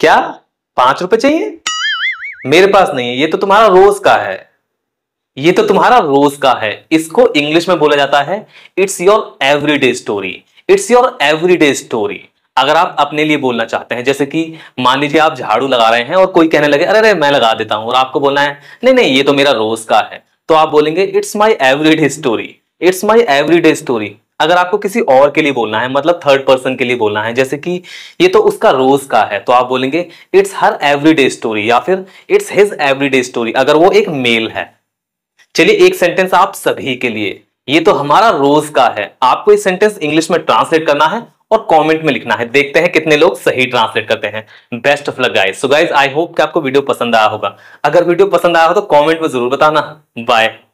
क्या पांच रुपए चाहिए मेरे पास नहीं है ये तो तुम्हारा रोज का है ये तो तुम्हारा रोज का है इसको इंग्लिश में बोला जाता है it's your everyday story it's your everyday story अगर आप अपने लिए बोलना चाहते हैं जैसे कि मान लीजिए आप झाड़ू लगा रहे हैं और कोई कहने लगे अरे अरे मैं लगा देता हूं और आपको बोलना है नहीं नहीं ये तो मेरा रोज का है तो आप बोलेंगे it's my everyday story it's my everyday story अगर आपको किसी और के लिए बोलना है मतलब थर्ड पर्सन के लिए बोलना है जैसे कि ये तो उसका रोज का है तो आप बोलेंगे इट्स हर एवरीडे स्टोरी या फिर इट्स हिज एवरीडे स्टोरी अगर वो एक मेल है चलिए एक सेंटेंस आप सभी के लिए ये तो हमारा रोज का है आपको इस सेंटेंस इंग्लिश में ट्रांसलेट करना है और कमेंट में लिखना है देखते हैं कितने लोग सही ट्रांसलेट करते हैं best of luck guys so guys I hope कि आपको वीडियो पसंद आया होगा अगर वीडियो पसंद आया हो तो कमेंट में जरूर बताना बाय